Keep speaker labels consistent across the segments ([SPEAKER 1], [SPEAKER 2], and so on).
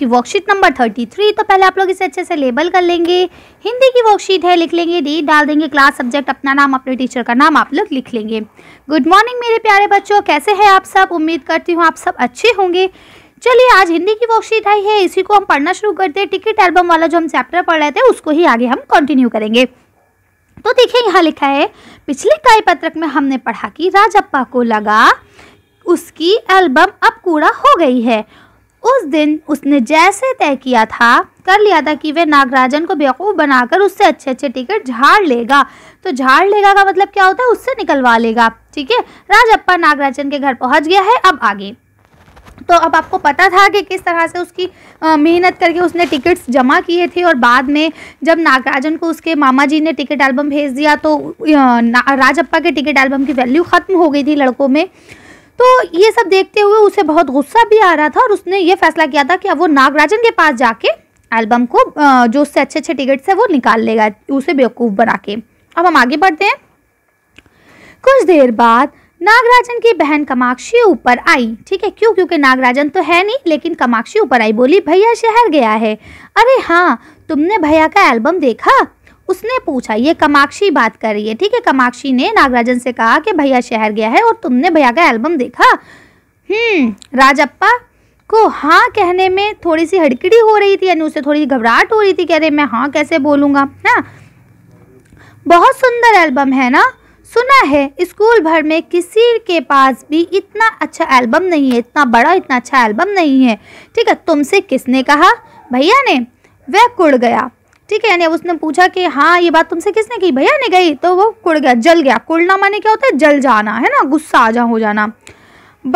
[SPEAKER 1] आपकी worksheet number thirty three तो पहले आप लोग इसे अच्छे से लेबल कर लेंगे हिंदी की वर्कशीट है लिख लेंगे डेट डाल देंगे क्लास सब्जेक्ट अपना नाम अपने टीचर का नाम आप लोग लिख लेंगे गुड मॉर्निंग मेरे प्यारे बच्चों कैसे हैं आप सब उम्मीद करती हूँ आप सब अच्छे होंगे चलिए आज हिंदी की वर्कशीट आई है इसी को हम पढ़ना शुरू करते हैं टिकट एल्बम वाला जो हम चैप्टर पढ़ रहे थे उसको ही आगे हम कंटिन्यू करेंगे तो देखिए यहाँ लिखा है पिछले काय पत्रक में हमने पढ़ा कि राजप्पा को लगा उसकी एल्बम अब कूड़ा हो गई है उस दिन उसने जैसे तय किया था कर लिया था कि वह नागराजन को बेवकूफ़ बनाकर उससे अच्छे अच्छे टिकट झाड़ लेगा तो झाड़ लेगा का मतलब क्या होता है उससे निकलवा लेगा ठीक है राजप्पा नागराजन के घर पहुंच गया है अब आगे तो अब आपको पता था कि किस तरह से उसकी मेहनत करके उसने टिकट्स जमा किए थे और बाद में जब नागराजन को उसके मामा जी ने टिकट एल्बम भेज दिया तो राजप्पा के टिकट एल्बम की वैल्यू ख़त्म हो गई थी लड़कों में तो ये सब देखते हुए उसे बहुत गुस्सा भी आ रहा था और उसने ये फैसला किया था कि अब वो नागराजन के पास जाके एल्बम को जो उससे अच्छे अच्छे टिकट्स है वो निकाल लेगा उसे बेवकूफ़ बना के अब हम आगे बढ़ते हैं कुछ देर बाद नागराजन की बहन कमाक्षी ऊपर आई ठीक है क्यों क्योंकि नागराजन तो है नहीं लेकिन कमाक्षी ऊपर आई बोली भैया शहर गया है अरे हाँ तुमने भैया का एल्बम देखा उसने पूछा ये कमाक्षी बात कर रही है ठीक है कमाक्षी ने नागराजन से कहा कि भैया शहर गया है और तुमने भैया का एल्बम देखा हम्म राजप्पा को हाँ कहने में थोड़ी सी हड़कड़ी हो रही थी यानी उसे थोड़ी सी घबराहट हो रही थी कह रहे मैं हाँ कैसे बोलूँगा है हाँ। बहुत सुंदर एल्बम है ना सुना है स्कूल भर में किसी के पास भी इतना अच्छा एल्बम नहीं है इतना बड़ा इतना अच्छा एल्बम नहीं है ठीक है तुमसे किसने कहा भैया ने वह कुड़ गया ठीक है यानी उसने पूछा कि हाँ ये बात तुमसे किसने की भैया ने गई तो वो कुड़ गया जल गया कुड़ना माने क्या होता है जल जाना है ना गुस्सा आ जा हो जाना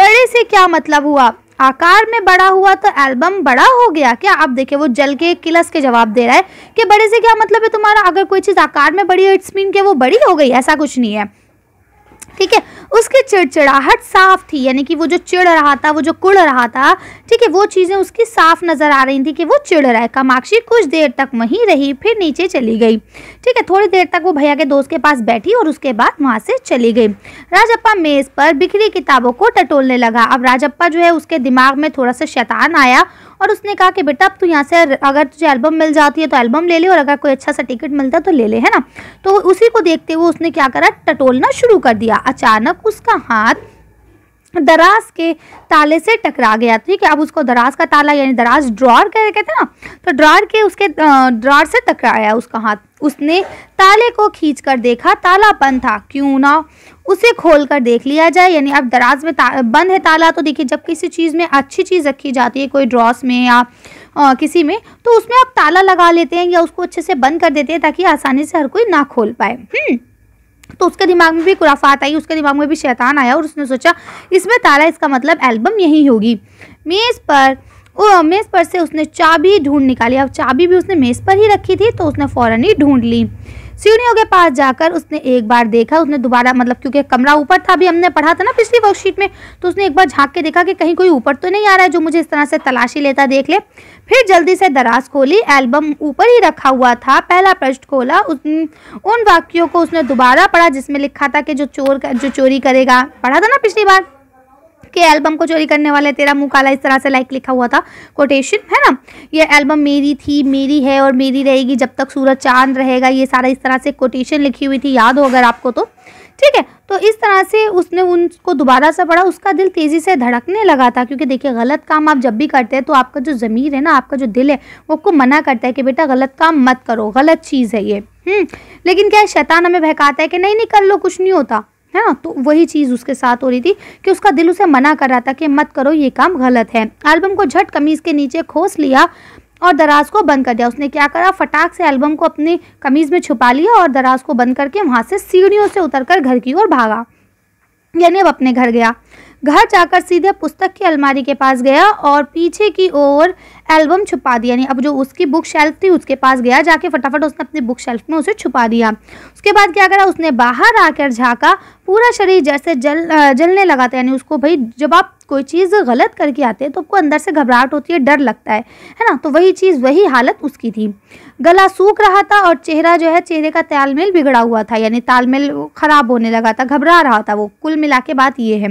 [SPEAKER 1] बड़े से क्या मतलब हुआ आकार में बड़ा हुआ तो एल्बम बड़ा हो गया क्या आप देखे वो जल के किलस के जवाब दे रहा है कि बड़े से क्या मतलब है तुम्हारा अगर कोई चीज़ आकार में बड़ी हो इट्स मीन के वो बड़ी हो गई ऐसा कुछ नहीं है ठीक है उसकी चिड़चिड़ाहट साफ थी यानी कि वो जो चिड़ रहा था वो जो कुड़ रहा था ठीक है वो चीज़ें उसकी साफ नज़र आ रही थी कि वो चिड़ रहा है कामाक्षी कुछ देर तक वहीं रही फिर नीचे चली गई ठीक है थोड़ी देर तक वो भैया के दोस्त के पास बैठी और उसके बाद वहाँ से चली गई राजप्पा मेज़ पर बिखरी किताबों को टटोलने लगा अब राजप्पा जो है उसके दिमाग में थोड़ा सा शैतान आया और उसने कहा कि बेटा अब तू यहाँ से अगर तुझे एल्बम मिल जाती है तो एल्बम ले ले और अगर कोई अच्छा सा टिकट मिलता है तो ले ले है ना तो उसी को देखते हुए उसने क्या करा टटोलना शुरू कर दिया अचानक उसका हाथ दराज के ताले से टकरा गया ठीक है अब उसको दराज का ताला यानी दराज ड्रॉर कह कहते हैं ना तो ड्रॉर के उसके ड्रॉर से टकराया उसका हाथ उसने ताले को खींच कर देखा ताला बंद था क्यों ना उसे खोल कर देख लिया जाए यानी अब दराज में बंद है ताला तो देखिए जब किसी चीज़ में अच्छी चीज़ रखी जाती है कोई ड्रॉस में या आ, किसी में तो उसमें आप ताला लगा लेते हैं या उसको अच्छे से बंद कर देते हैं ताकि आसानी से हर कोई ना खोल पाए हम्म। तो उसके दिमाग में भी खुराफात आई उसके दिमाग में भी शैतान आया और उसने सोचा इसमें ताला इसका मतलब एल्बम यही होगी मेज़ पर वो मेज़ पर से उसने चाबी ढूंढ निकाली अब चाबी भी उसने मेज़ पर ही रखी थी तो उसने फ़ौरन ही ढूंढ ली सीढ़ियों के पास जाकर उसने एक बार देखा उसने दोबारा मतलब क्योंकि कमरा ऊपर था अभी हमने पढ़ा था ना पिछली वर्कशीट में तो उसने एक बार झाँक के देखा कि कहीं कोई ऊपर तो नहीं आ रहा है जो मुझे इस तरह से तलाशी लेता देख ले फिर जल्दी से दराज खोली एल्बम ऊपर ही रखा हुआ था पहला पृष्ठ खोला उन वाक्यों को उसने दोबारा पढ़ा जिसमें लिखा था कि जो चोर जो चोरी करेगा पढ़ा था ना पिछली बार के एल्बम को चोरी करने वाले तेरा मुँह काला इस तरह से लाइक लिखा हुआ था कोटेशन है ना ये एल्बम मेरी थी मेरी है और मेरी रहेगी जब तक सूरज चांद रहेगा ये सारा इस तरह से कोटेशन लिखी हुई थी याद हो अगर आपको तो ठीक है तो इस तरह से उसने उनको दोबारा से पढ़ा उसका दिल तेज़ी से धड़कने लगा था क्योंकि देखिए गलत काम आप जब भी करते हैं तो आपका जो ज़मीर है ना आपका जो दिल है वो आपको मना करता है कि बेटा गलत काम मत करो गलत चीज़ है ये हम्म, लेकिन क्या शैतान हमें बहकाता है कि नहीं नहीं कर लो कुछ नहीं होता है ना तो वही चीज़ उसके साथ हो रही थी कि उसका दिल उसे मना कर रहा था कि मत करो ये काम गलत है एल्बम को झट कमीज़ के नीचे खोस लिया और दराज को बंद कर दिया उसने क्या करा फटाक से एल्बम को अपने कमीज़ में छुपा लिया और दराज को बंद करके वहां से सीढ़ियों से उतर कर घर की ओर भागा यानी अब अपने घर गया घर जाकर सीधे पुस्तक की अलमारी के पास गया और पीछे की ओर एल्बम छुपा दिया यानी अब जो उसकी बुक शेल्फ थी उसके पास गया जाके फटाफट उसने अपनी बुक शेल्फ में उसे छुपा दिया उसके बाद क्या करा उसने बाहर आकर झाँका पूरा शरीर जैसे जल जलने लगा था यानी उसको भाई जब आप कोई चीज़ गलत करके आते हैं तो आपको अंदर से घबराहट होती है डर लगता है है ना तो वही चीज़ वही हालत उसकी थी गला सूख रहा था और चेहरा जो है चेहरे का तालमेल बिगड़ा हुआ था यानी तालमेल ख़राब होने लगा था घबरा रहा था वो कुल मिला के बात ये है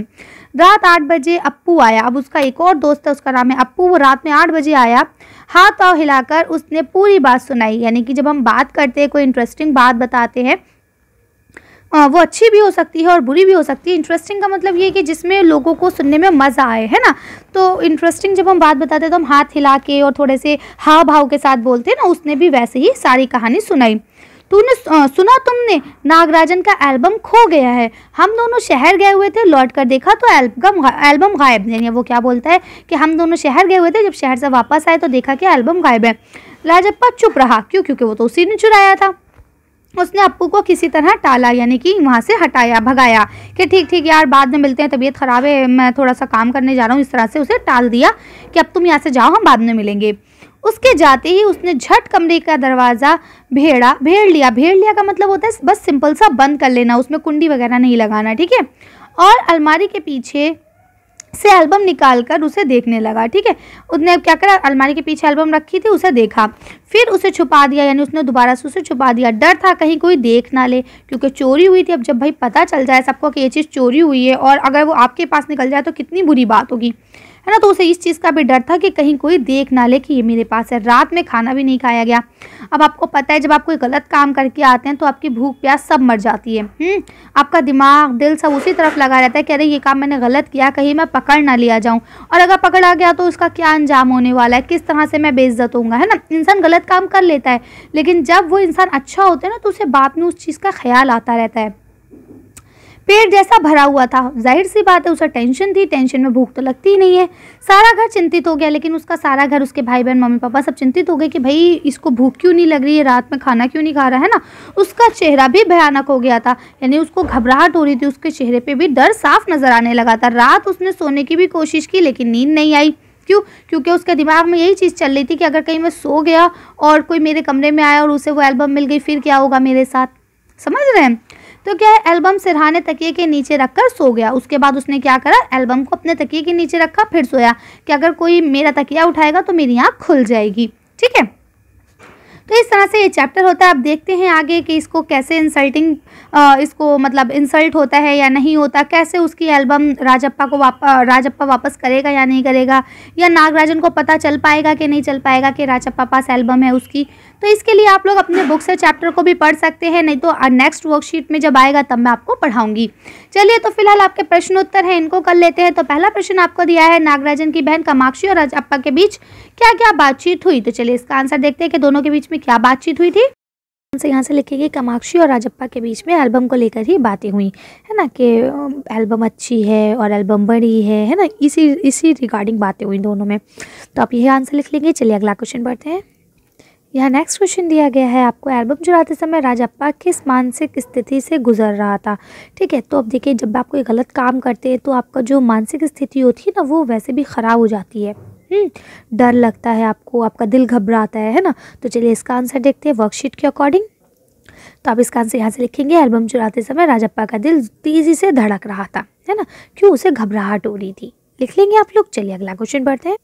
[SPEAKER 1] रात आठ बजे अप्पू आया अब उसका एक और दोस्त है उसका नाम है अप्पू वो रात में आठ बजे आया हाथ पाँव हिलाकर उसने पूरी बात सुनाई यानी कि जब हम बात करते हैं कोई इंटरेस्टिंग बात बताते हैं वो अच्छी भी हो सकती है और बुरी भी हो सकती है इंटरेस्टिंग का मतलब ये कि जिसमें लोगों को सुनने में मज़ा आए है ना तो इंटरेस्टिंग जब हम बात बताते हैं तो हम हाथ हिला के और थोड़े से हाव भाव के साथ बोलते हैं ना उसने भी वैसे ही सारी कहानी सुनाई तूने सुना तुमने नागराजन का एल्बम खो गया है हम दोनों शहर गए हुए थे लौट कर देखा तो एल्बम एल्बम गायब यानी वो क्या बोलता है कि हम दोनों शहर गए हुए थे जब शहर से वापस आए तो देखा कि एल्बम गायब है लाजप्पा चुप रहा क्यों क्योंकि वो तो उसी ने चुराया था उसने अप्पू को किसी तरह टाला यानी कि वहाँ से हटाया भगाया कि ठीक ठीक यार बाद में मिलते हैं तबीयत ख़राब है मैं थोड़ा सा काम करने जा रहा हूँ इस तरह से उसे टाल दिया कि अब तुम यहाँ से जाओ हम बाद में मिलेंगे उसके जाते ही उसने झट कमरे का दरवाज़ा भेड़ा भेड़ लिया भेड़ लिया का मतलब होता है बस सिंपल सा बंद कर लेना उसमें कुंडी वगैरह नहीं लगाना ठीक है और अलमारी के पीछे से एल्बम निकाल कर उसे देखने लगा ठीक है उसने अब क्या करा अलमारी के पीछे एल्बम रखी थी उसे देखा फिर उसे छुपा दिया यानी उसने दोबारा से उसे छुपा दिया डर था कहीं कोई देख ना ले क्योंकि चोरी हुई थी अब जब भाई पता चल जाए सबको कि ये चीज़ चोरी हुई है और अगर वो आपके पास निकल जाए तो कितनी बुरी बात होगी है ना तो उसे इस चीज़ का भी डर था कि कहीं कोई देख ना ले कि ये मेरे पास है रात में खाना भी नहीं खाया गया अब आपको पता है जब आप कोई गलत काम करके आते हैं तो आपकी भूख प्यास सब मर जाती है हम्म? आपका दिमाग दिल सब उसी तरफ लगा रहता है कि अरे ये काम मैंने गलत किया कहीं मैं पकड़ ना लिया जाऊँ और अगर पकड़ा गया तो उसका क्या अंजाम होने वाला है किस तरह से मैं बेइज्जत हूँ है ना इंसान गलत काम कर लेता है लेकिन जब वो इंसान अच्छा होता है ना तो उसे बाद में उस चीज़ का ख्याल आता रहता है पेट जैसा भरा हुआ था जाहिर सी बात है उसे टेंशन थी टेंशन में भूख तो लगती ही नहीं है सारा घर चिंतित हो गया लेकिन उसका सारा घर उसके भाई बहन मम्मी पापा सब चिंतित हो गए कि भाई इसको भूख क्यों नहीं लग रही है रात में खाना क्यों नहीं खा रहा है ना उसका चेहरा भी भयानक हो गया था यानी उसको घबराहट हो रही थी उसके चेहरे पर भी डर साफ नजर आने लगा था रात उसने सोने की भी कोशिश की लेकिन नींद नहीं आई क्यों क्योंकि उसके दिमाग में यही चीज़ चल रही थी कि अगर कहीं मैं सो गया और कोई मेरे कमरे में आया और उसे वो एल्बम मिल गई फिर क्या होगा मेरे साथ समझ रहे हैं तो क्या है एल्बम सिरहाने तकिए के नीचे रखकर सो गया उसके बाद उसने क्या करा एल्बम को अपने तकिए के नीचे रखा फिर सोया कि अगर कोई मेरा तकिया उठाएगा तो मेरी आँख खुल जाएगी ठीक है तो इस तरह से ये चैप्टर होता है आप देखते हैं आगे कि इसको कैसे इंसल्टिंग इसको मतलब इंसल्ट होता है या नहीं होता कैसे उसकी एल्बम राजप्पा को वाप राजप्पा वापस करेगा या नहीं करेगा या नागराजन को पता चल पाएगा कि नहीं चल पाएगा कि राजप्पा पास एल्बम है उसकी तो इसके लिए आप लोग अपने बुक से चैप्टर को भी पढ़ सकते हैं नहीं तो नेक्स्ट वर्कशीट में जब आएगा तब मैं आपको पढ़ाऊंगी चलिए तो फिलहाल आपके प्रश्न उत्तर हैं इनको कर लेते हैं तो पहला प्रश्न आपको दिया है नागराजन की बहन कामाक्षी और राजप्पा के बीच क्या क्या बातचीत हुई तो चलिए इसका आंसर देखते हैं कि दोनों के बीच में क्या बातचीत हुई थी से यहाँ से गए कमाक्षी और राजप्पा के बीच में एल्बम को लेकर ही बातें हुई है ना कि एल्बम अच्छी है और एल्बम बड़ी है है ना इसी इसी रिगार्डिंग बातें हुई दोनों में तो आप यही आंसर लिख लेंगे चलिए अगला क्वेश्चन पढ़ते हैं यहाँ नेक्स्ट क्वेश्चन दिया गया है आपको एल्बम चुराते समय राजप्पा किस मानसिक स्थिति से गुजर रहा था ठीक है तो अब देखिए जब आप कोई गलत काम करते हैं तो आपका जो मानसिक स्थिति होती है ना वो वैसे भी ख़राब हो जाती है हम्म, डर लगता है आपको आपका दिल घबराता है है ना तो चलिए इसका आंसर देखते हैं वर्कशीट के अकॉर्डिंग तो आप इसका आंसर यहाँ से लिखेंगे एल्बम चुराते समय राजप्पा का दिल तेज़ी से धड़क रहा था है ना क्यों उसे घबराहट हो रही थी लिख लेंगे आप लोग चलिए अगला क्वेश्चन पढ़ते हैं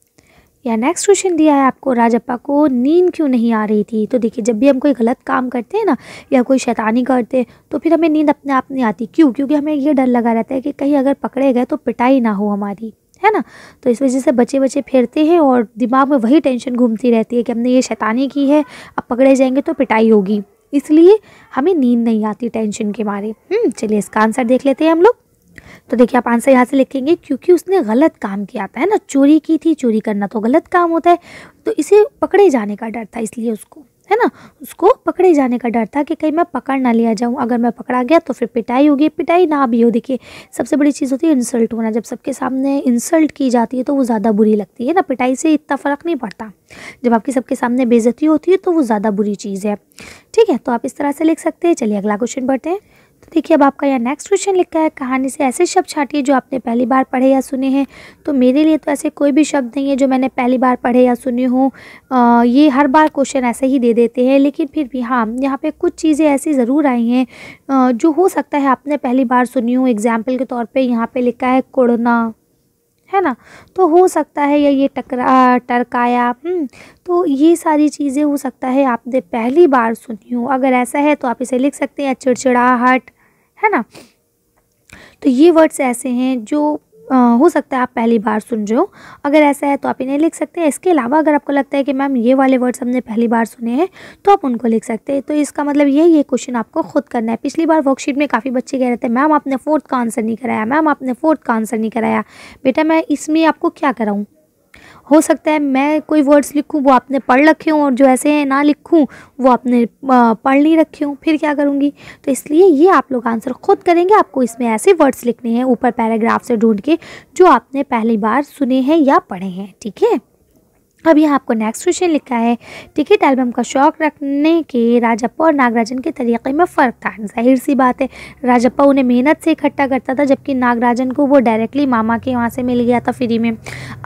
[SPEAKER 1] या नेक्स्ट क्वेश्चन दिया है आपको राजप्पा को नींद क्यों नहीं आ रही थी तो देखिए जब भी हम कोई गलत काम करते हैं ना या कोई शैतानी करते हैं तो फिर हमें नींद अपने आप नहीं आती क्यों क्योंकि हमें यह डर लगा रहता है कि कहीं अगर पकड़े गए तो पिटाई ना हो हमारी है ना तो इस वजह से बच्चे बच्चे फेरते हैं और दिमाग में वही टेंशन घूमती रहती है कि हमने ये शैतानी की है अब पकड़े जाएंगे तो पिटाई होगी इसलिए हमें नींद नहीं आती टेंशन के मारे हम्म, चलिए इसका आंसर देख लेते हैं हम लोग तो देखिए आप आंसर यहाँ से लिखेंगे क्योंकि उसने गलत काम किया था है ना चोरी की थी चोरी करना तो गलत काम होता है तो इसे पकड़े जाने का डर था इसलिए उसको है ना उसको पकड़े जाने का डर था कि कहीं मैं पकड़ ना लिया जाऊँ अगर मैं पकड़ा गया तो फिर पिटाई होगी पिटाई ना भी हो देखिए सबसे बड़ी चीज़ होती है इंसल्ट होना जब सबके सामने इंसल्ट की जाती है तो वो ज़्यादा बुरी लगती है ना पिटाई से इतना फ़र्क नहीं पड़ता जब आपकी सबके सामने बेजती होती है तो वो ज़्यादा बुरी चीज़ है ठीक है तो आप इस तरह से लिख सकते हैं चलिए अगला क्वेश्चन बढ़ते हैं तो देखिए अब आपका यहाँ नेक्स्ट क्वेश्चन लिखा है कहानी से ऐसे शब्द छाटिए जो आपने पहली बार पढ़े या सुने हैं तो मेरे लिए तो ऐसे कोई भी शब्द नहीं है जो मैंने पहली बार पढ़े या सुने हों ये हर बार क्वेश्चन ऐसे ही दे देते हैं लेकिन फिर भी हाँ यहाँ पर कुछ चीज़ें ऐसी ज़रूर आई हैं जो हो सकता है आपने पहली बार सुनी हूँ एग्जाम्पल के तौर पर यहाँ पर लिखा है कोड़ना है ना तो हो सकता है या ये टकरा टरकाया हम्म, तो ये सारी चीज़ें हो सकता है आपने पहली बार सुनी हो अगर ऐसा है तो आप इसे लिख सकते हैं चिड़चिड़ाहट है ना तो ये वर्ड्स ऐसे हैं जो हो सकता है आप पहली बार सुन रहे हो अगर ऐसा है तो आप इन्हें लिख सकते हैं इसके अलावा अगर आपको लगता है कि मैम ये वाले वर्ड्स हमने पहली बार सुने हैं तो आप उनको लिख सकते हैं तो इसका मतलब ये ये क्वेश्चन आपको खुद करना है पिछली बार वर्कशीट में काफ़ी बच्चे कह रहे थे मैम आपने फोर्थ का आंसर नहीं कराया मैम आपने फोर्थ का आंसर नहीं कराया बेटा मैं इसमें आपको क्या कराऊँ हो सकता है मैं कोई वर्ड्स लिखूं वो आपने पढ़ रखे हों और जो ऐसे हैं ना लिखूं वो आपने पढ़ नहीं रखे हों फिर क्या करूँगी तो इसलिए ये आप लोग आंसर खुद करेंगे आपको इसमें ऐसे वर्ड्स लिखने हैं ऊपर पैराग्राफ से ढूंढ के जो आपने पहली बार सुने हैं या पढ़े हैं ठीक है अब यहाँ आपको नेक्स्ट क्वेश्चन लिखा है टिकट एल्बम का शौक रखने के राजप्पा और नागराजन के तरीके में फ़र्क था जाहिर सी बात है राजप्पा उन्हें मेहनत से इकट्ठा करता था जबकि नागराजन को वो डायरेक्टली मामा के वहाँ से मिल गया था फ्री में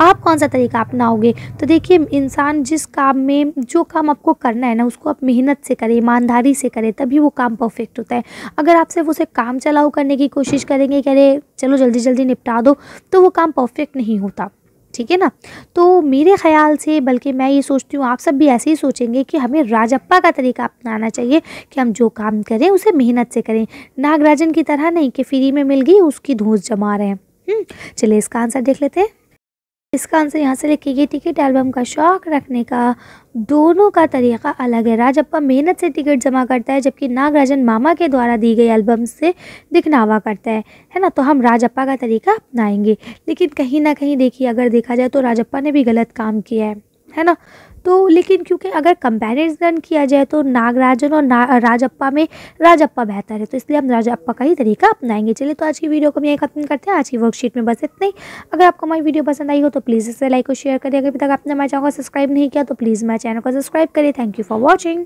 [SPEAKER 1] आप कौन सा तरीका अपनाओगे तो देखिए इंसान जिस काम में जो काम आपको करना है ना उसको आप मेहनत से करें ईमानदारी से करें तभी वो काम परफेक्ट होता है अगर आप सिर्फ उसे काम चलाऊ करने की कोशिश करेंगे कह रहे चलो जल्दी जल्दी निपटा दो तो वो काम परफेक्ट नहीं होता ठीक है ना तो मेरे ख़्याल से बल्कि मैं ये सोचती हूँ आप सब भी ऐसे ही सोचेंगे कि हमें राजप्पा का तरीका अपनाना चाहिए कि हम जो काम करें उसे मेहनत से करें नागराजन की तरह नहीं कि फ्री में मिल गई उसकी धूस जमा रहे हैं हम्म, चलिए इसका आंसर देख लेते हैं इसका आंसर यहाँ से लिखेगी टिकट एल्बम का शौक रखने का दोनों का तरीका अलग है राजप्पा मेहनत से टिकट जमा करता है जबकि नागराजन मामा के द्वारा दी गई एल्बम से दिखनावा करता है है ना तो हम राजप्पा का तरीका अपनाएंगे लेकिन कहीं ना कहीं देखिए अगर देखा जाए तो राजप्पा ने भी गलत काम किया है है ना तो लेकिन क्योंकि अगर कंपैरिजन किया जाए तो नागराजन और ना राजप्पा में राजप्पा बेहतर है तो इसलिए हम राजप्पा का ही तरीका अपनाएंगे चलिए तो आज की वीडियो को हम यही खत्म करते हैं आज की वर्कशीट में बस इतना ही अगर आपको हमारी वीडियो पसंद आई हो तो प्लीज़ इसे लाइक और शेयर करें अगर अभी तक आपने हमारे चैनल को सब्सक्राइब नहीं किया तो प्लीज़ मेरे चैनल को सब्सक्राइब करें थैंक यू फॉर वॉचिंग